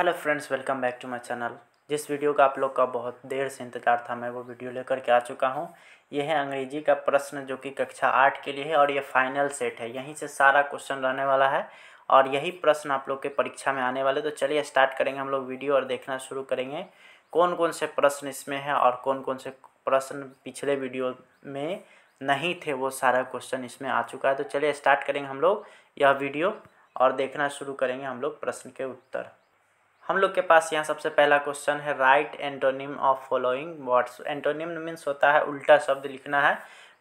hello friends welcome back to my channel जिस video का आप लोग का बहुत देर से इंतज़ार था मैं वो वीडियो लेकर के आ चुका हूँ यह है अंग्रेजी का प्रश्न जो कि कक्षा आठ के लिए है और ये फाइनल सेट है यहीं से सारा क्वेश्चन रहने वाला है और यही प्रश्न आप लोग के परीक्षा में आने वाले तो चलिए स्टार्ट करेंगे हम लोग वीडियो और देखना शुरू करेंगे कौन कौन से प्रश्न इसमें है और कौन कौन से प्रश्न पिछले वीडियो में नहीं थे वो सारा क्वेश्चन इसमें आ चुका है तो चलिए स्टार्ट करेंगे हम लोग यह वीडियो और देखना शुरू करेंगे हम लोग प्रश्न के उत्तर हम लोग के पास यहाँ सबसे पहला क्वेश्चन है write antonym of following words antonym means होता है उल्टा शब्द लिखना है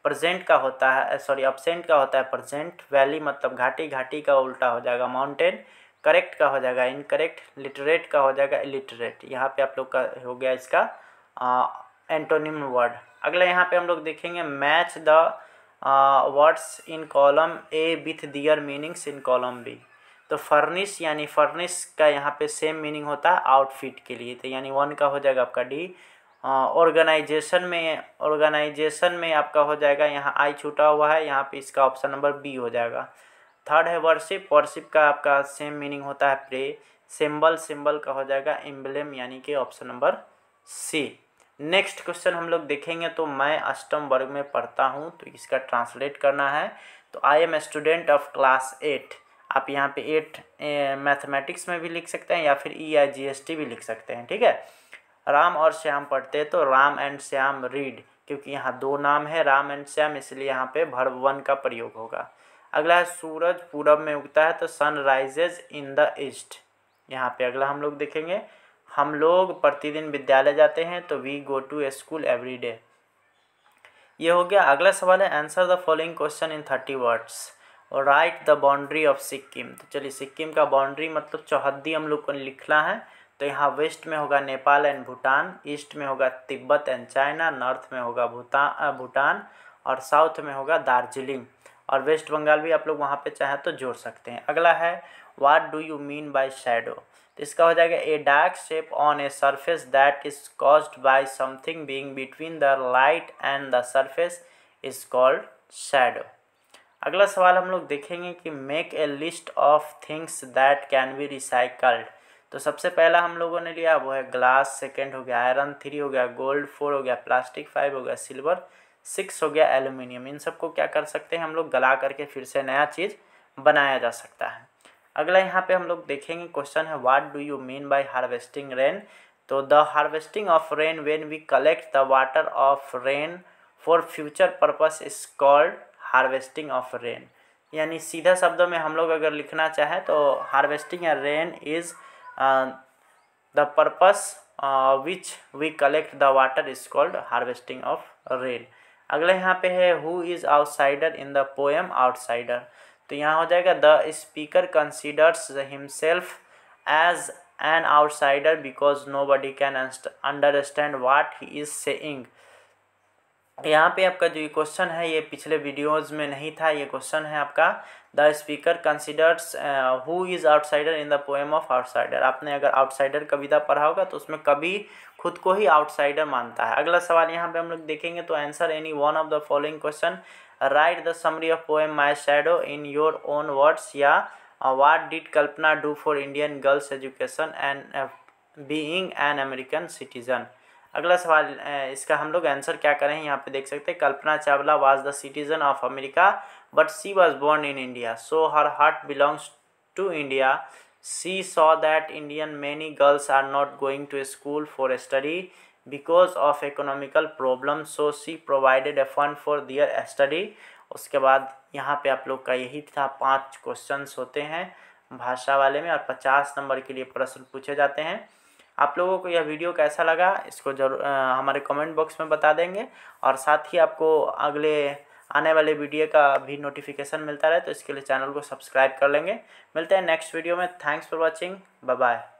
प्रजेंट का होता है सॉरी अपसेंट का होता है प्रजेंट वैली मतलब घाटी घाटी का उल्टा हो जाएगा माउंटेन करेक्ट का हो जाएगा इनकरेक्ट लिटरेट का हो जाएगा इलिटरेट यहाँ पे आप लोग का हो गया इसका एंटोनिम वर्ड अगला यहाँ पे हम लोग देखेंगे match the words in column A with their meanings in column B तो फर्निश यानी फर्निश का यहाँ पे सेम मीनिंग होता है आउटफिट के लिए तो यानी वन का हो जाएगा आपका डी ऑर्गेनाइजेशन में ऑर्गेनाइजेशन में आपका हो जाएगा यहाँ आई छूटा हुआ है यहाँ पे इसका ऑप्शन नंबर बी हो जाएगा थर्ड है वर्शिप वर्शिप का आपका सेम मीनिंग होता है प्रे सिंबल सिंबल का हो जाएगा एम्बलेम यानी कि option number C next question हम लोग देखेंगे तो मैं अष्टम वर्ग में पढ़ता हूँ तो इसका ट्रांसलेट करना है तो I am student of class eight आप यहाँ पे एट मैथमेटिक्स में भी लिख सकते हैं या फिर ई आई जी एस टी भी लिख सकते हैं ठीक है राम और श्याम पढ़ते हैं तो राम एंड श्याम रीड क्योंकि यहाँ दो नाम है राम एंड श्याम इसलिए यहाँ पे भर वन का प्रयोग होगा अगला है सूरज पूरब में उगता है तो sun rises in the east यहाँ पे अगला हम लोग देखेंगे हम लोग प्रतिदिन विद्यालय जाते हैं तो we go to school every day ये हो गया अगला सवाल है answer the following question in thirty words write the boundary of Sikkim तो चलिए सिक्किम का बाउंड्री मतलब चौहद्दी हम लोग को लिखना है तो यहाँ वेस्ट में होगा नेपाल एंड भूटान ईस्ट में होगा तिब्बत एंड चाइना नॉर्थ में होगा भूटान भूटान और साउथ में होगा दार्जिलिंग और वेस्ट बंगाल भी आप लोग वहाँ पे चाहें तो जोड़ सकते हैं अगला है what do you mean by shadow तो इसका हो जाएगा a dark shape on a surface that is caused by something being between the light and the surface is called shadow अगला सवाल हम लोग देखेंगे कि make a list of things that can be recycled तो सबसे पहला हम लोगों ने लिया वो है ग्लास सेकेंड हो गया आयरन थ्री हो गया गोल्ड फोर हो गया प्लास्टिक फाइव हो गया सिल्वर सिक्स हो गया एल्यूमिनियम इन सबको क्या कर सकते हैं हम लोग गला करके फिर से नया चीज़ बनाया जा सकता है अगला यहाँ पे हम लोग देखेंगे क्वेश्चन है what do you mean by harvesting rain तो the harvesting of rain when we collect the water of rain for future purpose is called harvesting of rain यानी सीधा शब्दों में हम लोग अगर लिखना चाहें तो हार्वेस्टिंग या rain is the purpose which we collect the water is called harvesting of rain अगले यहाँ पे है who is outsider in the poem outsider तो यहाँ हो जाएगा the speaker considers himself as an outsider because nobody can understand what he is saying यहाँ पे आपका जो ये क्वेश्चन है ये पिछले वीडियोस में नहीं था ये क्वेश्चन है आपका the speaker considers who is outsider in the poem of outsider आपने अगर आउटसाइडर कविता पढ़ा होगा तो उसमें कभी खुद को ही आउटसाइडर मानता है अगला सवाल यहाँ पे हम लोग देखेंगे तो answer any one of the following question write the summary of poem my shadow in your own words या what did Kalpana do for Indian girls education and being an American citizen अगला सवाल इसका हम लोग आंसर क्या करें यहाँ पे देख सकते हैं Kalpana Chawla was the citizen of America but she was born in India so her heart belongs to India she saw that Indian many girls are not going to school for study because of economical problem so she provided a fund for their study उसके बाद यहाँ पे आप लोग का यही था पांच क्वेश्चंस होते हैं भाषा वाले में और पचास नंबर के लिए प्रश्न पूछे जाते हैं आप लोगों को यह वीडियो कैसा लगा इसको जरूर हमारे कमेंट बॉक्स में बता देंगे और साथ ही आपको अगले आने वाले वीडियो का भी नोटिफिकेशन मिलता रहे तो इसके लिए चैनल को सब्सक्राइब कर लेंगे मिलते हैं नेक्स्ट वीडियो में थैंक्स फॉर वॉचिंग बाय